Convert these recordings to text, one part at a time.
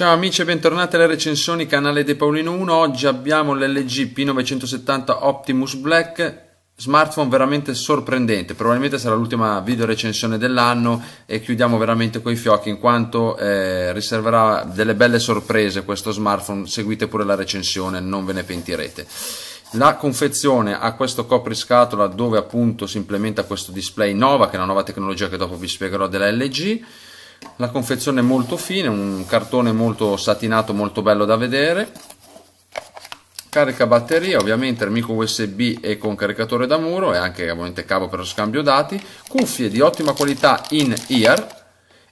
Ciao amici e bentornati alle recensioni canale De Paolino 1. Oggi abbiamo l'LG P970 Optimus Black, smartphone veramente sorprendente, probabilmente sarà l'ultima video recensione dell'anno e chiudiamo veramente coi fiocchi in quanto eh, riserverà delle belle sorprese questo smartphone, seguite pure la recensione, non ve ne pentirete. La confezione ha questo copriscatola dove appunto si implementa questo display Nova, che è la nuova tecnologia che dopo vi spiegherò della LG, la confezione è molto fine, un cartone molto satinato, molto bello da vedere carica batteria, ovviamente il micro USB e con caricatore da muro e anche ovviamente cavo per lo scambio dati, cuffie di ottima qualità in ear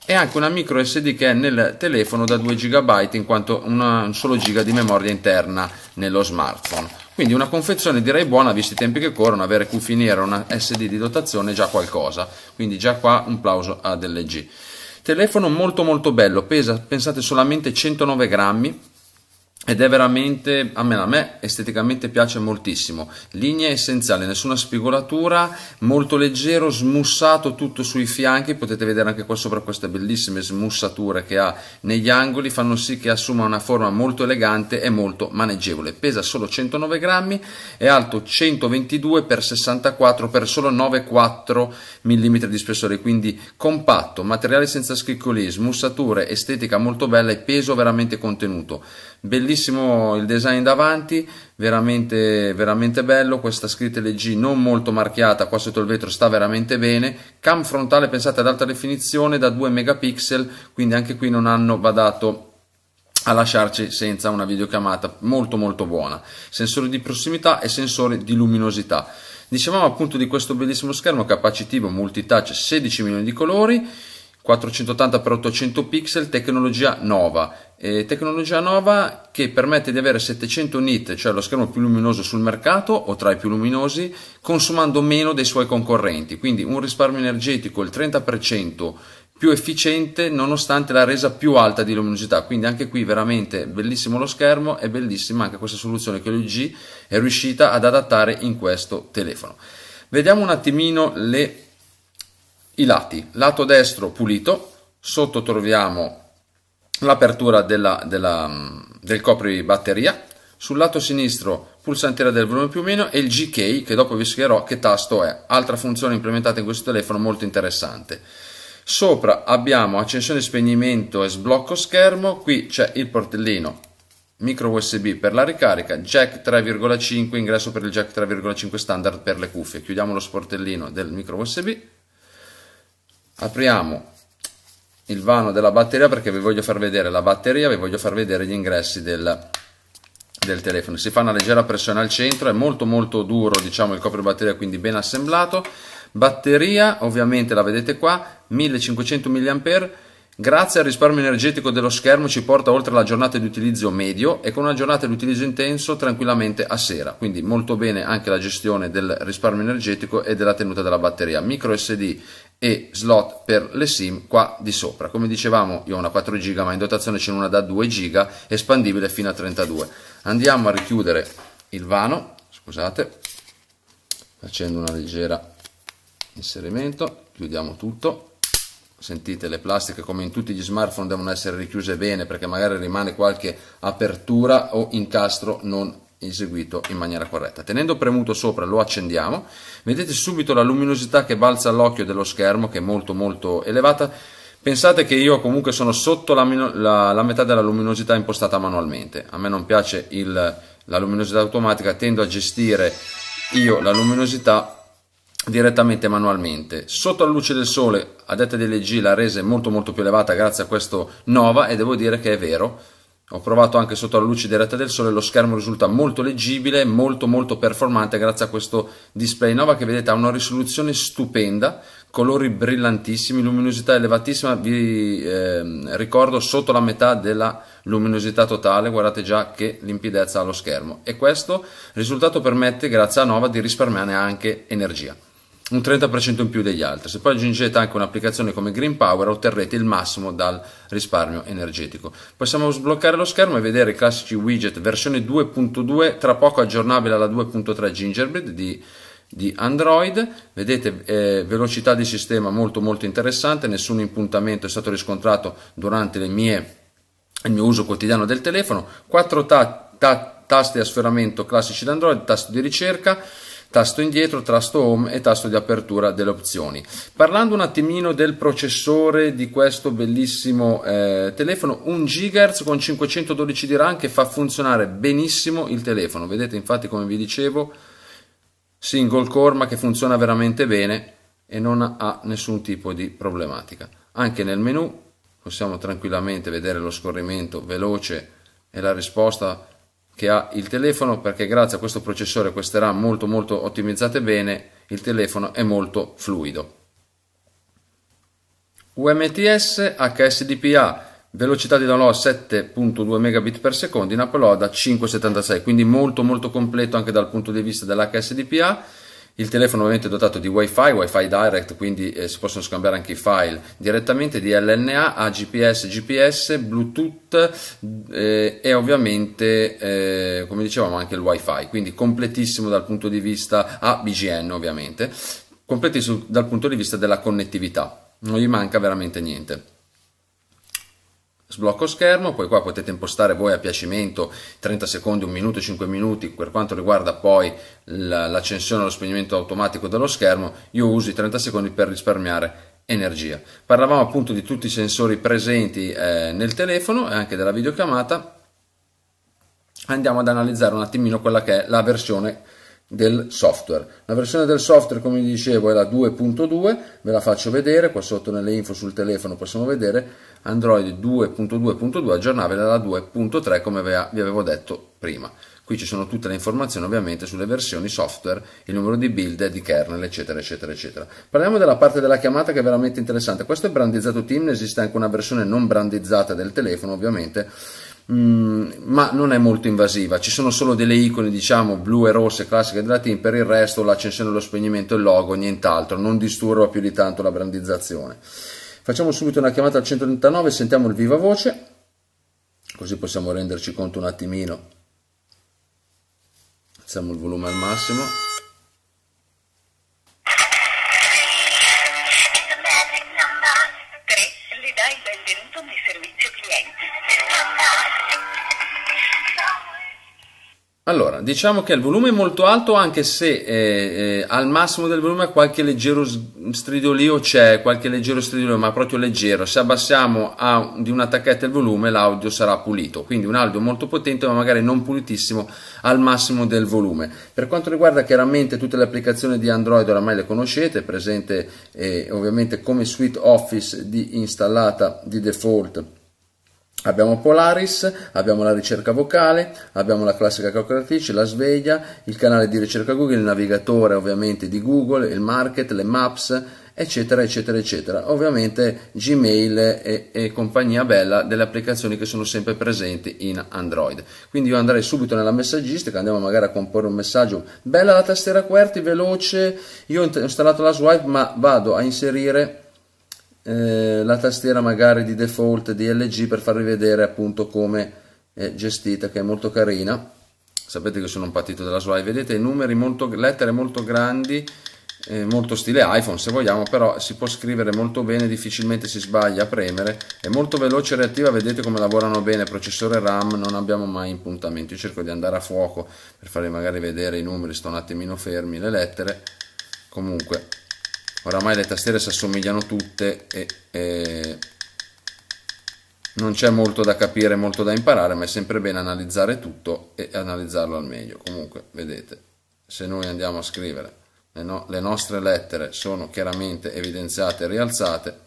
e anche una micro SD che è nel telefono da 2 GB in quanto una, un solo giga di memoria interna nello smartphone. Quindi una confezione direi buona visti i tempi che corrono, avere cuffiniera, una SD di dotazione è già qualcosa. Quindi già qua un plauso a LG. Telefono molto molto bello, pesa, pensate solamente 109 grammi, ed è veramente, almeno a me esteticamente piace moltissimo, linea essenziale, nessuna spigolatura, molto leggero, smussato tutto sui fianchi, potete vedere anche qua sopra queste bellissime smussature che ha negli angoli, fanno sì che assuma una forma molto elegante e molto maneggevole, pesa solo 109 grammi, è alto 122 x 64 per solo 9,4 mm di spessore, quindi compatto, materiale senza schiccoli, smussature, estetica molto bella e peso veramente contenuto bellissimo il design davanti veramente, veramente bello questa scritta LG non molto marchiata qua sotto il vetro sta veramente bene cam frontale pensate ad alta definizione da 2 megapixel quindi anche qui non hanno badato a lasciarci senza una videochiamata molto molto buona sensore di prossimità e sensore di luminosità dicevamo appunto di questo bellissimo schermo capacitivo multitouch 16 milioni di colori 480x800 pixel tecnologia Nova eh, tecnologia nuova che permette di avere 700 nit, cioè lo schermo più luminoso sul mercato o tra i più luminosi, consumando meno dei suoi concorrenti, quindi un risparmio energetico il 30% più efficiente nonostante la resa più alta di luminosità quindi anche qui veramente bellissimo lo schermo e bellissima anche questa soluzione che l'UG è riuscita ad adattare in questo telefono vediamo un attimino le, i lati lato destro pulito sotto troviamo l'apertura del copri batteria sul lato sinistro pulsantiera del volume più o meno e il GK che dopo vi spiegherò che tasto è, altra funzione implementata in questo telefono molto interessante. Sopra abbiamo accensione, spegnimento e sblocco schermo, qui c'è il portellino micro USB per la ricarica, jack 3,5, ingresso per il jack 3,5 standard per le cuffie. Chiudiamo lo sportellino del micro USB, apriamo il vano della batteria perché vi voglio far vedere la batteria, vi voglio far vedere gli ingressi del, del telefono. Si fa una leggera pressione al centro, è molto molto duro diciamo il copribatteria, quindi ben assemblato. Batteria, ovviamente la vedete qua, 1500 mAh, Grazie al risparmio energetico dello schermo ci porta oltre la giornata di utilizzo medio e con una giornata di utilizzo intenso tranquillamente a sera, quindi molto bene anche la gestione del risparmio energetico e della tenuta della batteria. Micro SD e slot per le sim qua di sopra come dicevamo io ho una 4 giga ma in dotazione ce n'è una da 2 giga espandibile fino a 32 andiamo a richiudere il vano scusate facendo una leggera inserimento chiudiamo tutto sentite le plastiche come in tutti gli smartphone devono essere richiuse bene perché magari rimane qualche apertura o incastro non eseguito in maniera corretta. Tenendo premuto sopra lo accendiamo, vedete subito la luminosità che balza all'occhio dello schermo che è molto molto elevata, Pensate che io comunque sono sotto la, la, la, metà della luminosità impostata manualmente. A me non piace il, la luminosità automatica, tendo a gestire io la luminosità direttamente manualmente. Sotto la luce del sole, a detta delle G, la resa è molto molto più elevata grazie a questo Nova e devo dire che è vero, ho provato anche sotto la luce diretta del sole, lo schermo risulta molto leggibile, molto molto performante grazie a questo display Nova che vedete ha una risoluzione stupenda, colori brillantissimi, luminosità elevatissima, vi eh, ricordo sotto la metà della luminosità totale, guardate già che limpidezza ha lo schermo e questo risultato permette grazie a Nova di risparmiare anche energia un 30% in più degli altri. Se poi aggiungete anche un'applicazione come Green Power otterrete il massimo dal risparmio energetico. Possiamo sbloccare lo schermo e vedere i classici widget versione 2.2, tra poco aggiornabile alla 2.3 Gingerbread di, di Android. Vedete eh, velocità di sistema molto molto interessante, nessun impuntamento è stato riscontrato durante mie, il mio uso quotidiano del telefono. 4 ta- ta- tasti a sferamento classici di Android, tasto di ricerca tasto indietro, tasto home e tasto di apertura delle opzioni. Parlando un attimino del processore di questo bellissimo eh, telefono, 1 GHz con 512 di RAM che fa funzionare benissimo il telefono. Vedete infatti come vi dicevo, single core ma che funziona veramente bene e non ha nessun tipo di problematica. Anche nel menu possiamo tranquillamente vedere lo scorrimento veloce e la risposta che ha il telefono perché grazie a questo processore queste RAM molto molto ottimizzate bene il telefono è molto fluido. UMTS HSDPA velocità di download 7.2 megabit per secondo in upload a 5.76 quindi molto molto completo anche dal punto di vista dell'HSDPA il telefono ovviamente è dotato di WiFi, WiFi Direct, quindi eh, si possono scambiare anche i file direttamente di LNA a GPS, GPS, Bluetooth eh, e ovviamente, eh, come dicevamo, anche il WiFi, quindi completissimo dal punto di vista a BGN ovviamente, completissimo dal punto di vista della connettività, non gli manca veramente niente sblocco schermo, poi qua potete impostare voi a piacimento 30 secondi, 1 minuto, 5 minuti per quanto riguarda poi l'accensione o lo spegnimento automatico dello schermo, io uso i 30 secondi per risparmiare energia. Parlavamo appunto di tutti i sensori presenti eh, nel telefono e anche della videochiamata, andiamo ad analizzare un attimino quella che è la versione del software. La versione del software, come dicevo, è la 2.2, ve la faccio vedere, qua sotto nelle info sul telefono possiamo vedere Android 2.2.2 aggiornabile alla 2.3 come vi avevo detto prima. Qui ci sono tutte le informazioni ovviamente sulle versioni software, il numero di build, di kernel, eccetera, eccetera, eccetera. Parliamo della parte della chiamata che è veramente interessante. Questo è brandizzato Team, esiste anche una versione non brandizzata del telefono ovviamente, mh, mm, ma non è molto invasiva. Ci sono solo delle icone, diciamo, blu e rosse classiche della team, per il resto l'accensione, lo spegnimento e il logo, nient'altro, non disturba più di tanto la brandizzazione. Facciamo subito una chiamata al 139, sentiamo il viva voce, così possiamo renderci conto un attimino. Alziamo il volume al massimo. Allora, diciamo che il volume è molto alto anche se eh, eh, al massimo del volume qualche leggero stridolio c'è, qualche leggero stridolio, ma proprio leggero. Se abbassiamo a, di una tacchetta il volume l'audio sarà pulito, quindi un audio molto potente ma magari non pulitissimo al massimo del volume. Per quanto riguarda chiaramente tutte le applicazioni di Android oramai le conoscete, presente eh, ovviamente come suite Office di installata di default Abbiamo Polaris, abbiamo la ricerca vocale, abbiamo la classica calcolatrice, la sveglia, il canale di ricerca Google, il navigatore ovviamente di Google, il market, le maps, eccetera, eccetera, eccetera. Ovviamente Gmail e, e compagnia bella delle applicazioni che sono sempre presenti in Android. Quindi io andrei subito nella messaggistica, andiamo magari a comporre un messaggio. Bella la tastiera QWERTY, veloce, io ho installato la swipe ma vado a inserire eh, la tastiera magari di default di LG per farvi vedere appunto come è gestita, che è molto carina. Sapete che sono un patito della SWAI, vedete i numeri molto, lettere molto grandi, eh, molto stile iPhone se vogliamo, però si può scrivere molto bene, difficilmente si sbaglia a premere, è molto veloce e reattiva, vedete come lavorano bene, processore RAM, non abbiamo mai impuntamento, io cerco di andare a fuoco per farvi magari vedere i numeri, sto un attimino fermi, le lettere, comunque oramai le tastiere si assomigliano tutte e, e non c'è molto da capire, molto da imparare, ma è sempre bene analizzare tutto e analizzarlo al meglio. Comunque, vedete, se noi andiamo a scrivere le, no le nostre lettere sono chiaramente evidenziate e rialzate,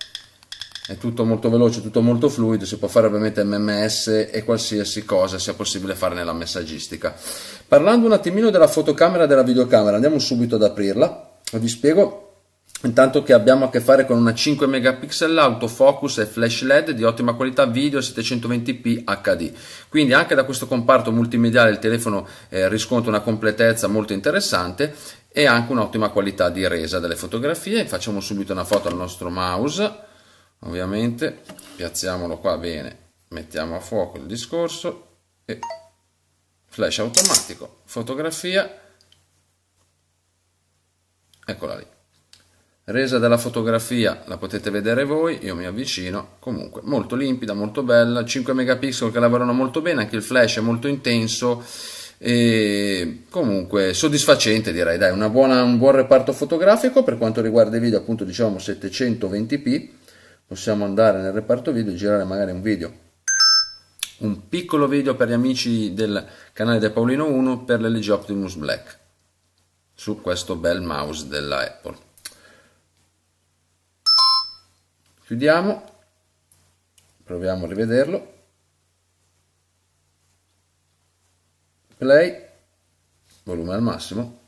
è tutto molto veloce, tutto molto fluido, si può fare ovviamente MMS e qualsiasi cosa sia possibile fare nella messaggistica. Parlando un attimino della fotocamera e della videocamera, andiamo subito ad aprirla, vi spiego intanto che abbiamo a che fare con una 5 megapixel autofocus e flash led di ottima qualità video 720p HD quindi anche da questo comparto multimediale il telefono eh, riscontra una completezza molto interessante e anche un'ottima qualità di resa delle fotografie facciamo subito una foto al nostro mouse ovviamente piazziamolo qua bene mettiamo a fuoco il discorso e flash automatico fotografia eccola lì resa della fotografia la potete vedere voi io mi avvicino comunque molto limpida molto bella 5 megapixel che lavorano molto bene anche il flash è molto intenso e comunque soddisfacente direi dai buona, un buon reparto fotografico per quanto riguarda i video appunto diciamo 720p possiamo andare nel reparto video e girare magari un video un piccolo video per gli amici del canale De Paolino 1 per l'LG Optimus Black su questo bel mouse della Apple chiudiamo proviamo a rivederlo play volume al massimo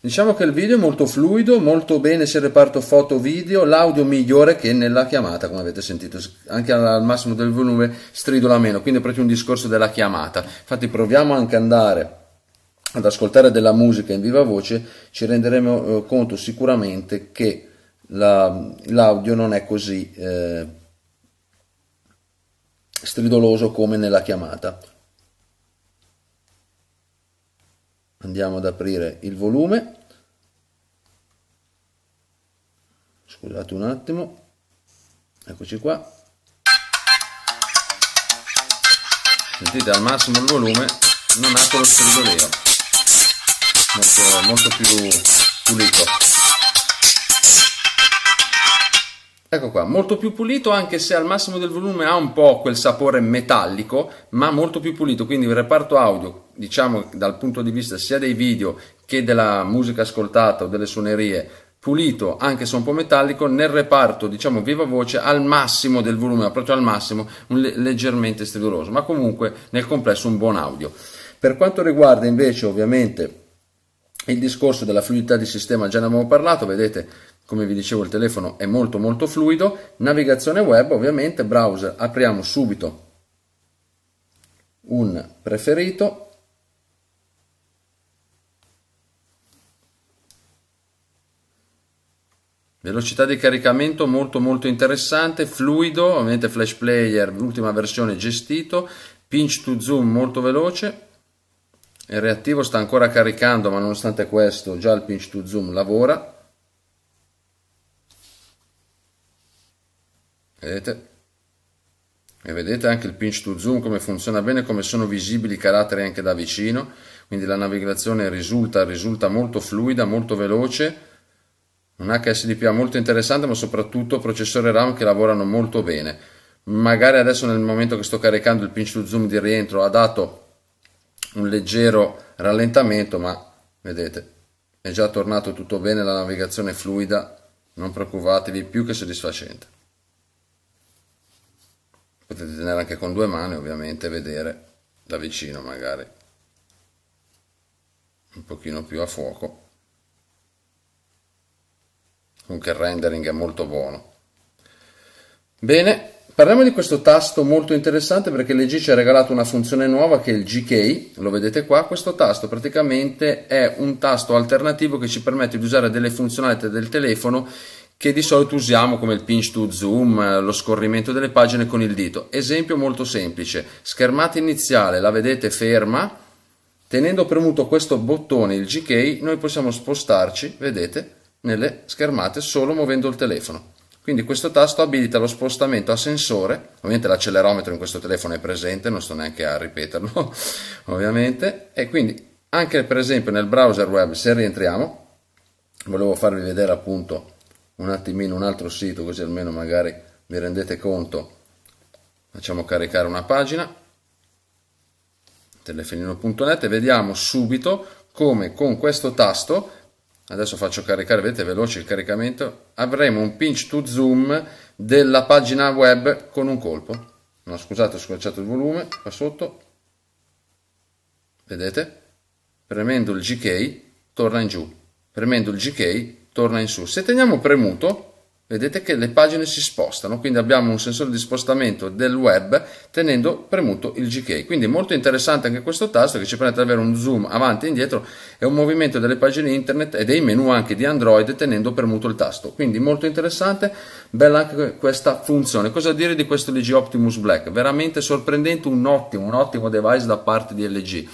Diciamo che il video è molto fluido, molto bene sia reparto foto video, l'audio migliore che nella chiamata, come avete sentito, anche al massimo del volume stridola meno, quindi è proprio un discorso della chiamata. Infatti proviamo anche ad andare ad ascoltare della musica in viva voce, ci renderemo eh, conto sicuramente che la, l'audio non è così eh, stridoloso come nella chiamata. andiamo ad aprire il volume scusate un attimo eccoci qua sentite al massimo il volume non ha quello stridoleo molto, molto più pulito Ecco qua, molto più pulito anche se al massimo del volume ha un po' quel sapore metallico, ma molto più pulito, quindi il reparto audio, diciamo dal punto di vista sia dei video che della musica ascoltata o delle suonerie, pulito anche se un po' metallico, nel reparto diciamo viva voce al massimo del volume, proprio al massimo, le- leggermente stridoroso, ma comunque nel complesso un buon audio. Per quanto riguarda invece ovviamente il discorso della fluidità di sistema, già ne abbiamo parlato, vedete come vi dicevo il telefono è molto molto fluido, navigazione web ovviamente, browser, apriamo subito un preferito, Velocità di caricamento molto molto interessante, fluido, ovviamente Flash Player, l'ultima versione gestito, pinch to zoom molto veloce, il reattivo sta ancora caricando ma nonostante questo già il pinch to zoom lavora. Vedete? E vedete anche il pinch to zoom come funziona bene, come sono visibili i caratteri anche da vicino, quindi la navigazione risulta, risulta molto fluida, molto veloce, un HSDPA molto interessante ma soprattutto processore RAM che lavorano molto bene. Magari adesso nel momento che sto caricando il pinch to zoom di rientro ha dato un leggero rallentamento ma vedete è già tornato tutto bene, la navigazione fluida, non preoccupatevi, più che soddisfacente potete tenere anche con due mani ovviamente vedere da vicino magari un pochino più a fuoco comunque il rendering è molto buono bene parliamo di questo tasto molto interessante perché l'EG ci ha regalato una funzione nuova che è il GK lo vedete qua questo tasto praticamente è un tasto alternativo che ci permette di usare delle funzionalità del telefono che di solito usiamo come il pinch to zoom, eh, lo scorrimento delle pagine con il dito. Esempio molto semplice, schermata iniziale, la vedete ferma, tenendo premuto questo bottone, il GK, noi possiamo spostarci, vedete, nelle schermate solo muovendo il telefono. Quindi questo tasto abilita lo spostamento a sensore, ovviamente l'accelerometro in questo telefono è presente, non sto neanche a ripeterlo, ovviamente, e quindi anche per esempio nel browser web, se rientriamo, volevo farvi vedere appunto un attimino un altro sito così almeno magari vi rendete conto facciamo caricare una pagina telefonino.net e vediamo subito come con questo tasto adesso faccio caricare vedete veloce il caricamento avremo un pinch to zoom della pagina web con un colpo no scusate ho squarciato il volume qua sotto vedete premendo il gk torna in giù premendo il gk torna in su. Se teniamo premuto, vedete che le pagine si spostano, quindi abbiamo un sensore di spostamento del web tenendo premuto il GK. Quindi molto interessante anche questo tasto che ci permette di avere un zoom avanti e indietro e un movimento delle pagine internet e dei menu anche di Android tenendo premuto il tasto. Quindi molto interessante, bella anche questa funzione. Cosa dire di questo LG Optimus Black? Veramente sorprendente, un ottimo, un ottimo device da parte di LG.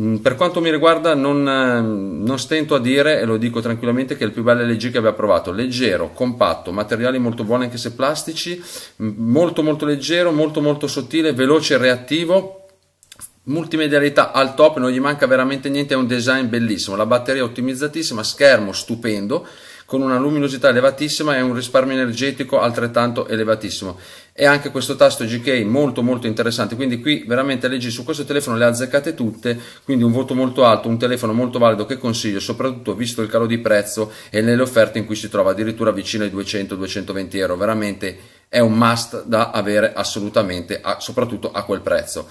Mm, per quanto mi riguarda non, ehm, non, stento a dire, e lo dico tranquillamente, che è il più bello LG che abbia provato, leggero, compatto, materiali molto buoni anche se plastici, molto molto leggero, molto molto sottile, veloce e reattivo, multimedialità al top, non gli manca veramente niente, è un design bellissimo, la batteria ottimizzatissima, schermo stupendo, con una luminosità elevatissima e un risparmio energetico altrettanto elevatissimo e anche questo tasto GK molto molto interessante quindi qui veramente leggi su questo telefono le azzeccate tutte quindi un voto molto alto un telefono molto valido che consiglio soprattutto visto il calo di prezzo e nelle offerte in cui si trova addirittura vicino ai 200-220 euro veramente è un must da avere assolutamente a, soprattutto a quel prezzo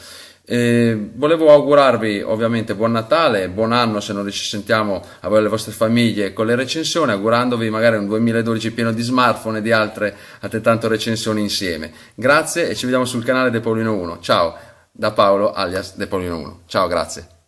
eh, volevo augurarvi ovviamente buon Natale, buon anno se non ci sentiamo a voi e alle vostre famiglie con le recensioni, augurandovi magari un 2012 pieno di smartphone e di altre altrettanto recensioni insieme. Grazie e ci vediamo sul canale De Paolino 1. Ciao da Paolo alias De Paolino 1. Ciao, grazie.